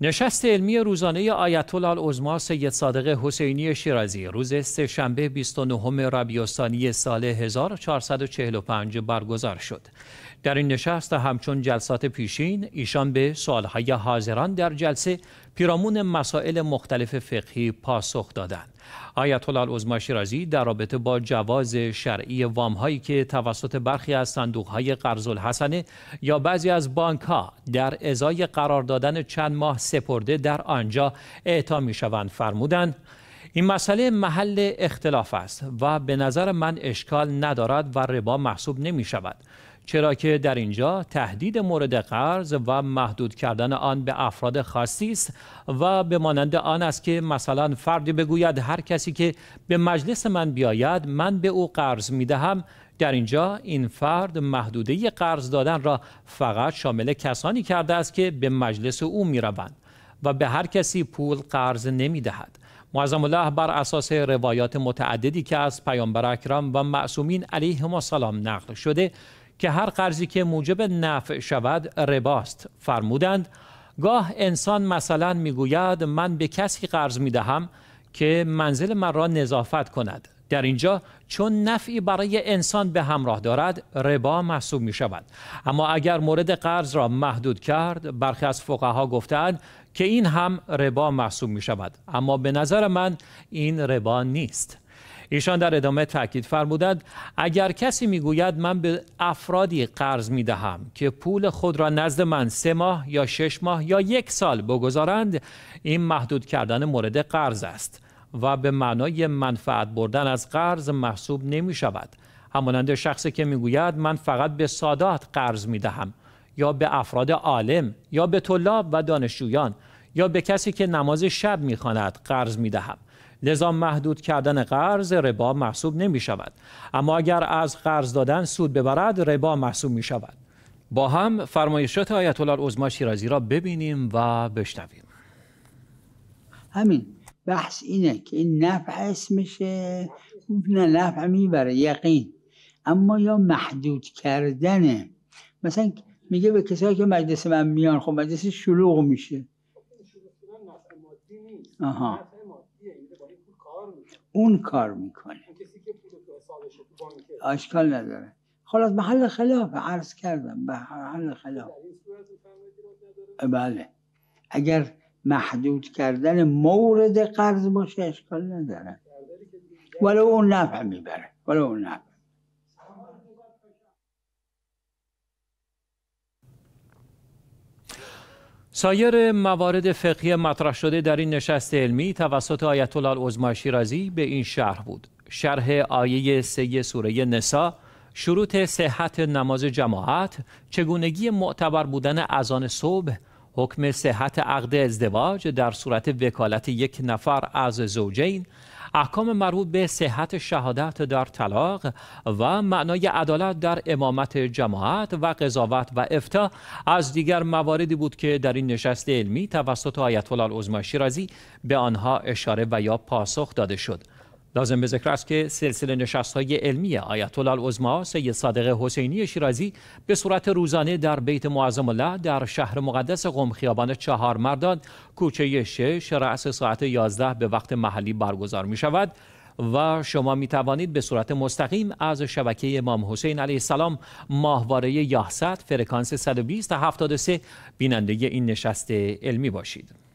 نشست علمی روزانه آیت الله العظما سید صادق حسینی شیرازی روز سه شنبه 29 ربیع الثانی سال 1445 برگزار شد. در این نشست همچون جلسات پیشین ایشان به سوالهای حاضران در جلسه پیرامون مسائل مختلف فقهی پاسخ دادند. آیت الله العظما شیرازی در رابطه با جواز شرعی وام هایی که توسط برخی از صندوق های قرض الحسنه یا بعضی از بانک ها در ازای قرار دادن چند ماه سپرده در آنجا اعطا می شوند فرمودند این مسئله محل اختلاف است و به نظر من اشکال ندارد و ربا محسوب نمی شود چرا که در اینجا تهدید مورد قرض و محدود کردن آن به افراد خاصی است و به مانند آن است که مثلا فردی بگوید هر کسی که به مجلس من بیاید من به او قرض می دهم در اینجا این فرد محدوده قرض دادن را فقط شامل کسانی کرده است که به مجلس او می روند و به هر کسی پول قرض نمی دهد. معظم الله بر اساس روایات متعددی که از پیامبر اکرم و معصومین علیهم السلام نقل شده که هر قرضی که موجب نفع شود رباست فرمودند گاه انسان مثلا میگوید من به کسی قرض میدهم که منزل من را نظافت کند در اینجا چون نفعی برای انسان به همراه دارد ربا محسوب می شود اما اگر مورد قرض را محدود کرد برخی از فقها گفتند که این هم ربا محسوب می شود اما به نظر من این ربا نیست ایشان در ادامه تاکید فرمودند اگر کسی میگوید من به افرادی قرض می دهم که پول خود را نزد من سه ماه یا شش ماه یا یک سال بگذارند این محدود کردن مورد قرض است و به معنای منفعت بردن از قرض محسوب نمی شود همانند شخصی که میگوید من فقط به سادات قرض می دهم یا به افراد عالم یا به طلاب و دانشجویان یا به کسی که نماز شب میخواند قرض می دهم لذا محدود کردن قرض ربا محسوب نمی شود اما اگر از قرض دادن سود ببرد ربا محسوب می شود با هم فرمایشات آیت الله العظما شیرازی را ببینیم و بشنویم همین بحث اینه که این نفع اسمشه نه نفع میبره یقین اما یا محدود کردنه مثلا میگه به کسایی که مجلس من میان خب مجلس شلوغ میشه آها اون کار میکنه اشکال نداره خلاص محل خلاف عرض کردم به محل خلاف بله اگر محدود کردن مورد قرض باشه اشکال نداره ولو اون نفع میبره ولو اون نفع سایر موارد فقهی مطرح شده در این نشست علمی توسط آیت الله العظما شیرازی به این شرح بود شرح آیه سه سوره نسا شروط صحت نماز جماعت چگونگی معتبر بودن اذان صبح حکم صحت عقد ازدواج در صورت وکالت یک نفر از زوجین احکام مربوط به صحت شهادت در طلاق و معنای عدالت در امامت جماعت و قضاوت و افتا از دیگر مواردی بود که در این نشست علمی توسط آیت الله العظمی شیرازی به آنها اشاره و یا پاسخ داده شد لازم به ذکر است که سلسله نشست های علمی آیت الله العظما سید صادق حسینی شیرازی به صورت روزانه در بیت معظم الله در شهر مقدس قم خیابان چهار مردان کوچه شش رأس ساعت 11 به وقت محلی برگزار می شود و شما می توانید به صورت مستقیم از شبکه امام حسین علیه السلام ماهواره یاهصد فرکانس 120 تا 73 بیننده این نشست علمی باشید.